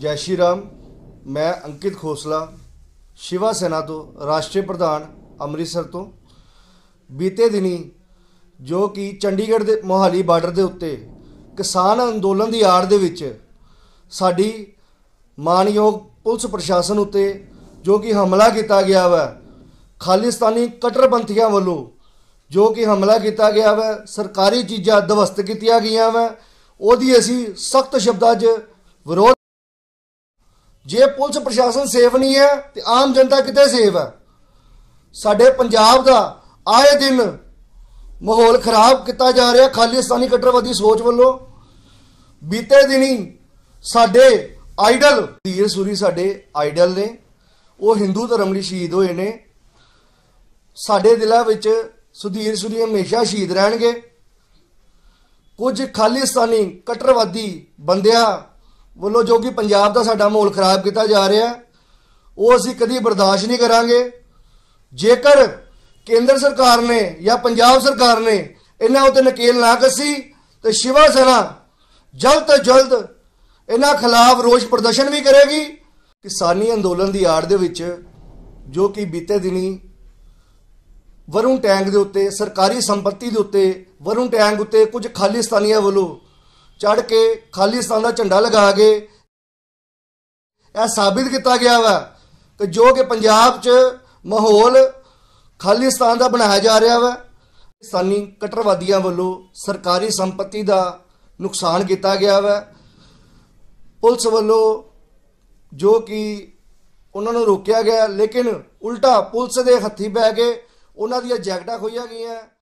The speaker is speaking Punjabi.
ਜੈ ਸ਼੍ਰੀ ਰਾਮ ਮੈਂ ਅੰਕਿਤ ਖੋਸਲਾ ਸ਼ਿਵਾ ਸੈਨਾ ਤੋਂ ਰਾਸ਼ਟਰੀ ਪ੍ਰਧਾਨ ਅੰਮ੍ਰਿਤਸਰ ਤੋਂ ਬੀਤੇ ਦਿਨੀ ਜੋ ਕਿ ਚੰਡੀਗੜ੍ਹ ਦੇ ਮੋਹਾਲੀ ਬਾਰਡਰ ਦੇ ਉੱਤੇ ਕਿਸਾਨ ਅੰਦੋਲਨ ਦੀ ਆੜ ਦੇ ਵਿੱਚ ਸਾਡੀ ਮਾਨਯੋਗ ਪੁਲਿਸ ਪ੍ਰਸ਼ਾਸਨ ਉੱਤੇ ਜੋ ਕਿ ਹਮਲਾ ਕੀਤਾ ਗਿਆ ਵਾ ਖਾਲਿਸਤਾਨੀ ਕਟਰਪੰਥੀਆਂ ਵੱਲੋਂ ਜੋ ਕਿ ਹਮਲਾ ਕੀਤਾ ਗਿਆ ਵਾ ਸਰਕਾਰੀ ਚੀਜ਼ਾਂ ਦਵਸਤ ਕੀਤੀਆਂ ਗਈਆਂ ਵਾ ਉਹਦੀ ਅਸੀਂ ਸਖਤ ਸ਼ਬਦਾਂ 'ਚ ਵਿਰੋਧ ਜੇ ਪੁਲਿਸ ਪ੍ਰਸ਼ਾਸਨ ਸੇਫ ਨਹੀਂ ਹੈ ਤੇ ਆਮ ਜਨਤਾ ਕਿਤੇ ਸੇਫ ਹੈ ਸਾਡੇ ਪੰਜਾਬ ਦਾ ਆਏ ਦਿਨ ਮਾਹੌਲ ਖਰਾਬ ਕੀਤਾ ਜਾ ਰਿਹਾ ਖਾਲਿਸਤਾਨੀ ਕੱਟੜਵਾਦੀ ਸੋਚ ਵੱਲੋਂ ਬੀਤੇ ਦਿਨੀ ਸਾਡੇ ਆਈਡਲ ਧੀਰ ਸੂਰੀ ਸਾਡੇ ਆਈਡਲ ਨੇ ਉਹ ਹਿੰਦੂ ਧਰਮ ਲਈ ਸ਼ਹੀਦ ਹੋਏ ਨੇ ਸਾਡੇ ਦਿਲਾਂ ਵਿੱਚ ਸੁਧੀਰ ਸੁਰੀ ਹਮੇਸ਼ਾ ਸ਼ਹੀਦ ਰਹਿਣਗੇ ਕੁਝ ਖਾਲਿਸਤਾਨੀ ਕੱਟੜਵਾਦੀ ਬੰਦਿਆ ਵੱਲੋਂ ਜੋ ਕਿ ਪੰਜਾਬ ਦਾ ਸਾਡਾ ਮਾਹੌਲ ਖਰਾਬ ਕੀਤਾ ਜਾ ਰਿਹਾ ਉਹ ਅਸੀਂ ਕਦੀ ਬਰਦਾਸ਼ਤ ਨਹੀਂ ਕਰਾਂਗੇ ਜੇਕਰ ਕੇਂਦਰ ਸਰਕਾਰ ਨੇ ਜਾਂ ਪੰਜਾਬ ਸਰਕਾਰ ਨੇ ਇਹਨਾਂ ਉਤੇ ਨਕੇਲ ਨਾ ਕਸੀ ਤੇ ਸ਼ਿਵਾ ਸੈਨਾ ਜਲਦ ਤੋਂ ਜਲਦ ਇਹਨਾਂ ਖਿਲਾਫ ਰੋਸ ਪ੍ਰਦਰਸ਼ਨ ਵੀ ਕਰੇਗੀ ਕਿਸਾਨੀ ਅੰਦੋਲਨ ਦੀ ਆੜ ਦੇ ਵਿੱਚ ਜੋ ਕਿ ਬੀਤੇ ਦਿਨੀ ਵਰੁਣ ਟੈਂਕ ਦੇ ਉੱਤੇ ਸਰਕਾਰੀ ਸੰਪਤੀ ਦੇ ਉੱਤੇ ਵਰੁਣ ਟੈਂਕ ਉੱਤੇ ਕੁਝ ਖਾਲਿਸਤਾਨੀਆਂ ਵੱਲੋਂ ਚੜ ਕੇ ਖਾਲਿਸਤਾਨ ਦਾ ਝੰਡਾ ਲਗਾ ਕੇ ਇਹ ਸਾਬਿਤ ਕੀਤਾ ਗਿਆ ਵਾ ਕਿ ਜੋ ਕਿ ਪੰਜਾਬ 'ਚ ਮਾਹੌਲ ਖਾਲਿਸਤਾਨ ਦਾ ਬਣਾਇਆ ਜਾ ਰਿਹਾ ਵਾ ਸਾਨੀ ਕਟਰਵਾਦੀਆਂ ਵੱਲੋਂ ਸਰਕਾਰੀ ਸੰਪਤੀ ਦਾ ਨੁਕਸਾਨ ਕੀਤਾ ਗਿਆ ਵਾ ਪੁਲਿਸ ਵੱਲੋਂ ਜੋ ਕਿ ਉਹਨਾਂ ਨੂੰ ਰੋਕਿਆ ਗਿਆ ਲੇਕਿਨ ਉਲਟਾ ਪੁਲਿਸ ਦੇ ਹੱਥੀ ਬਹਿ ਕੇ ਉਹਨਾਂ ਦੀਆਂ ਜੈਕਟਾਂ ਖੋਈਆਂ ਗਈਆਂ